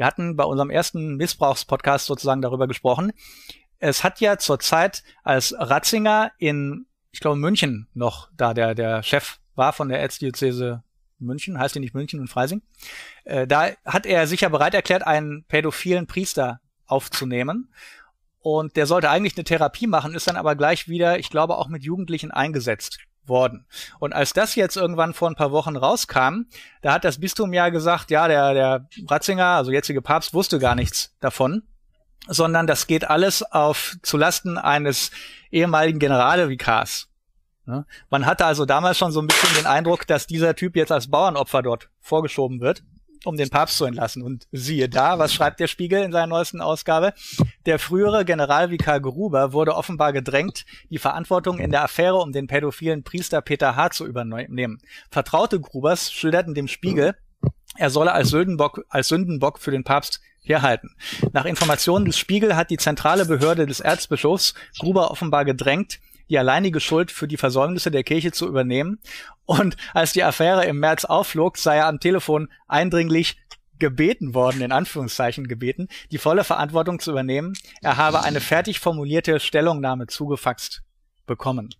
Wir hatten bei unserem ersten Missbrauchspodcast sozusagen darüber gesprochen. Es hat ja zurzeit als Ratzinger in, ich glaube, München noch da der, der Chef war von der Erzdiözese München, heißt die nicht München und Freising. Äh, da hat er sich ja bereit erklärt, einen pädophilen Priester aufzunehmen. Und der sollte eigentlich eine Therapie machen, ist dann aber gleich wieder, ich glaube, auch mit Jugendlichen eingesetzt worden. Und als das jetzt irgendwann vor ein paar Wochen rauskam, da hat das Bistum ja gesagt, ja, der, der Ratzinger, also jetzige Papst, wusste gar nichts davon, sondern das geht alles auf zulasten eines ehemaligen Generalvikars. Ne? Man hatte also damals schon so ein bisschen den Eindruck, dass dieser Typ jetzt als Bauernopfer dort vorgeschoben wird um den Papst zu entlassen. Und siehe da, was schreibt der Spiegel in seiner neuesten Ausgabe? Der frühere Generalvikar Gruber wurde offenbar gedrängt, die Verantwortung in der Affäre um den pädophilen Priester Peter H. zu übernehmen. Vertraute Grubers schilderten dem Spiegel, er solle als Sündenbock, als Sündenbock für den Papst herhalten. Nach Informationen des Spiegel hat die zentrale Behörde des Erzbischofs Gruber offenbar gedrängt, die alleinige Schuld für die Versäumnisse der Kirche zu übernehmen. Und als die Affäre im März aufflog, sei er am Telefon eindringlich gebeten worden, in Anführungszeichen gebeten, die volle Verantwortung zu übernehmen. Er habe eine fertig formulierte Stellungnahme zugefaxt bekommen.